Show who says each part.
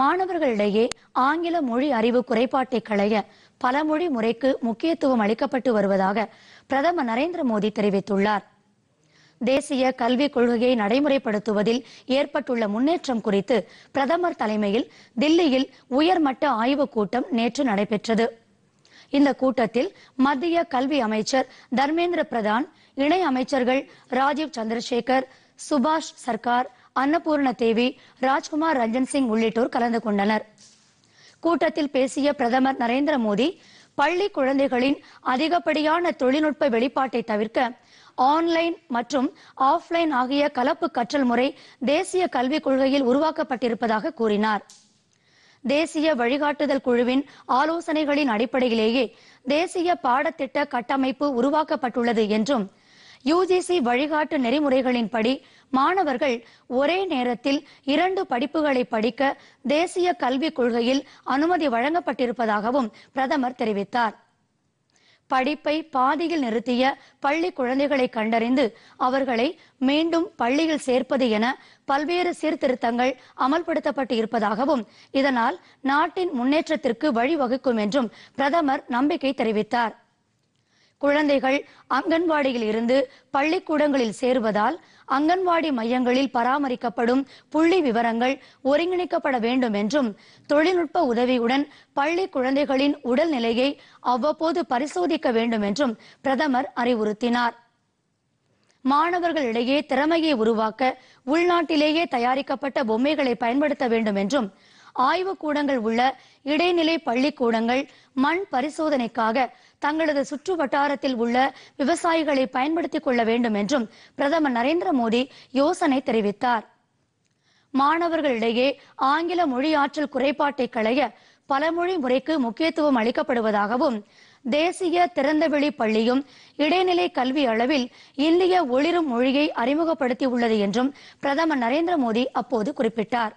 Speaker 1: மாணவர்களிடையே ஆங்கில மொழி அறிவு குறைபாட்டை களைய பல மொழி முறைக்கு முக்கியத்துவம் அளிக்கப்பட்டு வருவதாக பிரதமர் நரேந்திர மோடி தெரிவித்துள்ளார் தேசிய கல்விக் கொள்கையை நடைமுறைப்படுத்துவதில் ஏற்பட்டுள்ள முன்னேற்றம் குறித்து பிரதமர் தலைமையில் தில்லியில் உயர்மட்ட ஆய்வுக் கூட்டம் நேற்று நடைபெற்றது இந்த கூட்டத்தில் மத்திய கல்வி அமைச்சர் தர்மேந்திர பிரதான் இணை அமைச்சர்கள் ராஜீவ் சந்திரசேகர் சுபாஷ் சர்க்கார் அன்னபூர்ண தேவி ராஜ்குமார் ரஞ்சன் சிங் உள்ளிட்டோர் கலந்து கொண்டனர் கூட்டத்தில் பேசிய பிரதமர் நரேந்திர மோடி பள்ளி குழந்தைகளின் அதிகப்படியான தொழில்நுட்ப வெளிப்பாட்டை தவிர்க்க ஆன்லைன் மற்றும் ஆஃப்லைன் ஆகிய கலப்பு கற்றல் முறை தேசிய கல்விக் கொள்கையில் உருவாக்கப்பட்டிருப்பதாக கூறினார் தேசிய வழிகாட்டுதல் குழுவின் ஆலோசனைகளின் அடிப்படையிலேயே தேசிய பாடத்திட்ட கட்டமைப்பு உருவாக்கப்பட்டுள்ளது என்றும் யுஜிசி வழிகாட்டு நெறிமுறைகளின்படி மாணவர்கள் ஒரே நேரத்தில் இரண்டு படிப்புகளை படிக்க தேசிய கல்விக் கொள்கையில் அனுமதி வழங்கப்பட்டிருப்பதாகவும் பிரதமர் தெரிவித்தார் படிப்பை பாதியில் நிறுத்திய பள்ளி குழந்தைகளை கண்டறிந்து அவர்களை மீண்டும் பள்ளியில் சேர்ப்பது என பல்வேறு சீர்திருத்தங்கள் அமல்படுத்தப்பட்டு இருப்பதாகவும் இதனால் நாட்டின் முன்னேற்றத்திற்கு வழிவகுக்கும் என்றும் பிரதமர் நம்பிக்கை தெரிவித்தார் குழந்தைகள் அங்கன்வாடியில் இருந்து பள்ளிக்கூடங்களில் சேருவதால் அங்கன்வாடி மையங்களில் பராமரிக்கப்படும் புள்ளி விவரங்கள் ஒருங்கிணைக்கப்பட வேண்டும் என்றும் தொழில்நுட்ப உதவியுடன் பள்ளி குழந்தைகளின் உடல்நிலையை அவ்வப்போது பரிசோதிக்க வேண்டும் என்றும் பிரதமர் அறிவுறுத்தினார் மாணவர்களிடையே திறமையை உருவாக்க உள்நாட்டிலேயே தயாரிக்கப்பட்ட பொம்மைகளை பயன்படுத்த வேண்டும் என்றும் ஆய்வுக்கூடங்கள் உள்ள இடைநிலை பள்ளிக்கூடங்கள் மண் பரிசோதனைக்காக தங்களது சுற்று வட்டாரத்தில் உள்ள விவசாயிகளை பயன்படுத்திக் கொள்ள வேண்டும் என்றும் பிரதமர் நரேந்திர மோடி யோசனை தெரிவித்தார் மாணவர்களிடையே ஆங்கில மொழியாற்றல் குறைபாட்டை களைய பலமொழி முறைக்கு முக்கியத்துவம் அளிக்கப்படுவதாகவும் தேசிய திறந்தவெளி பள்ளியும் இடைநிலை கல்வி அளவில் இந்திய ஒளிரும் மொழியை அறிமுகப்படுத்தி உள்ளது என்றும் பிரதமர் நரேந்திர மோடி அப்போது குறிப்பிட்டார்